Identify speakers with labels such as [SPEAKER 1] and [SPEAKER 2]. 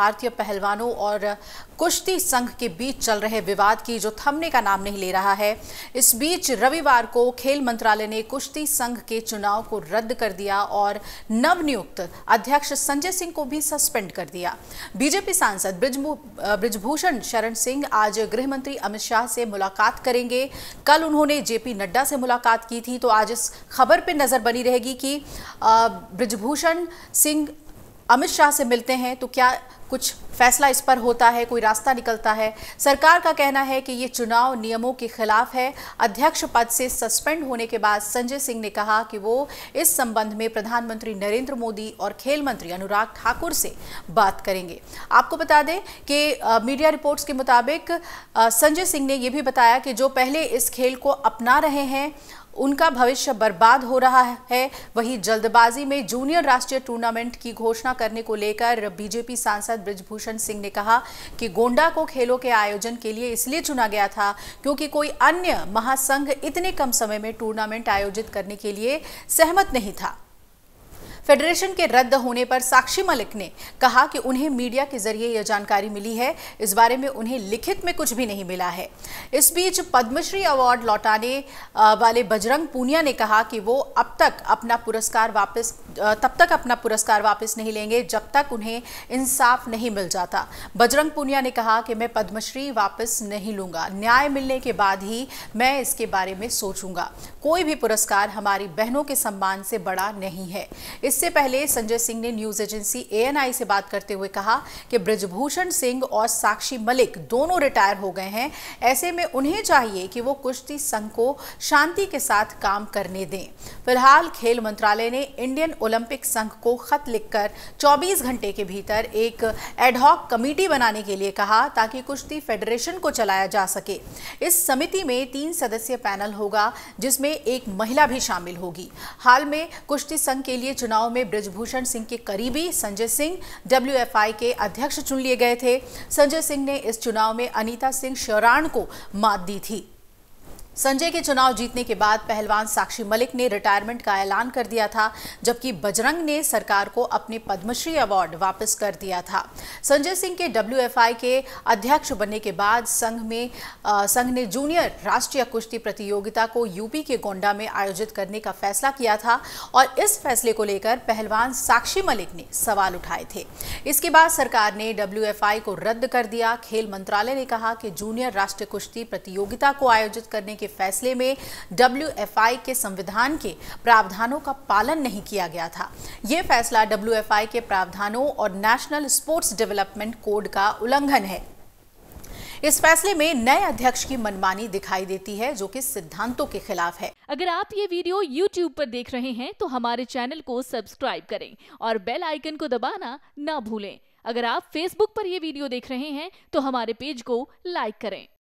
[SPEAKER 1] भारतीय पहलवानों और कुश्ती संघ के बीच चल रहे विवाद की जो थमने का नाम नहीं ले रहा है इस बीच रविवार को खेल मंत्रालय ने कुश्ती संघ के चुनाव को रद्द कर दिया और नवनियुक्त अध्यक्ष संजय सिंह को भी सस्पेंड कर दिया बीजेपी सांसद ब्रिजभूषण शरण सिंह आज गृह मंत्री अमित शाह से मुलाकात करेंगे कल उन्होंने जेपी नड्डा से मुलाकात की थी तो आज इस खबर पर नजर बनी रहेगी कि ब्रिजभूषण सिंह अमित शाह से मिलते हैं तो क्या कुछ फैसला इस पर होता है कोई रास्ता निकलता है सरकार का कहना है कि ये चुनाव नियमों के खिलाफ है अध्यक्ष पद से सस्पेंड होने के बाद संजय सिंह ने कहा कि वो इस संबंध में प्रधानमंत्री नरेंद्र मोदी और खेल मंत्री अनुराग ठाकुर से बात करेंगे आपको बता दें कि मीडिया रिपोर्ट्स के मुताबिक संजय सिंह ने यह भी बताया कि जो पहले इस खेल को अपना रहे हैं उनका भविष्य बर्बाद हो रहा है वहीं जल्दबाजी में जूनियर राष्ट्रीय टूर्नामेंट की घोषणा करने को लेकर बीजेपी सांसद ब्रजभूषण सिंह ने कहा कि गोंडा को खेलों के आयोजन के लिए इसलिए चुना गया था क्योंकि कोई अन्य महासंघ इतने कम समय में टूर्नामेंट आयोजित करने के लिए सहमत नहीं था फेडरेशन के रद्द होने पर साक्षी मलिक ने कहा कि उन्हें मीडिया के जरिए यह जानकारी मिली है इस बारे में उन्हें लिखित में कुछ भी नहीं मिला है इस बीच पद्मश्री अवार्ड लौटाने वाले बजरंग पूनिया ने कहा कि वो अब तक अपना पुरस्कार वापस तब तक अपना पुरस्कार वापस नहीं लेंगे जब तक उन्हें इंसाफ नहीं मिल जाता बजरंग पूनिया ने कहा कि मैं पद्मश्री वापस नहीं लूंगा न्याय मिलने के बाद ही मैं इसके बारे में सोचूंगा कोई भी पुरस्कार हमारी बहनों के सम्मान से बड़ा नहीं है इस इससे पहले संजय सिंह ने न्यूज एजेंसी एएनआई से बात करते हुए कहा कि ब्रजभूषण सिंह और साक्षी मलिक दोनों रिटायर हो गए हैं ऐसे में उन्हें चाहिए कि वो कुश्ती संघ को शांति के साथ काम करने दें फिलहाल खेल मंत्रालय ने इंडियन ओलंपिक संघ को खत लिखकर 24 घंटे के भीतर एक एडहॉक कमेटी बनाने के लिए कहा ताकि कुश्ती फेडरेशन को चलाया जा सके इस समिति में तीन सदस्यीय पैनल होगा जिसमें एक महिला भी शामिल होगी हाल में कुश्ती संघ के लिए चुनाव चुनाव में ब्रजभूषण सिंह के करीबी संजय सिंह डब्ल्यूएफआई के अध्यक्ष चुन लिए गए थे संजय सिंह ने इस चुनाव में अनीता सिंह शराण को मात दी थी संजय के चुनाव जीतने के बाद पहलवान साक्षी मलिक ने रिटायरमेंट का ऐलान कर दिया था जबकि बजरंग ने सरकार को अपने पद्मश्री अवार्ड वापस कर दिया था संजय सिंह के डब्ल्यू के अध्यक्ष बनने के बाद संघ में संघ ने जूनियर राष्ट्रीय कुश्ती प्रतियोगिता को यूपी के गोंडा में आयोजित करने का फैसला किया था और इस फैसले को लेकर पहलवान साक्षी मलिक ने सवाल उठाए थे इसके बाद सरकार ने डब्ल्यू को रद्द कर दिया खेल मंत्रालय ने कहा कि जूनियर राष्ट्रीय कुश्ती प्रतियोगिता को आयोजित करने के फैसले में डब्ल्यू के संविधान के प्रावधानों का पालन नहीं किया गया था यह फैसला डब्ल्यू के प्रावधानों और नेशनल स्पोर्ट्स डेवलपमेंट कोड का उल्लंघन है इस फैसले में नए अध्यक्ष की मनमानी दिखाई देती है जो कि सिद्धांतों के खिलाफ है अगर आप ये वीडियो YouTube पर देख रहे हैं तो हमारे चैनल को सब्सक्राइब करें और बेल आइकन को दबाना ना भूलें अगर आप Facebook पर ये वीडियो देख रहे हैं तो हमारे पेज को लाइक करें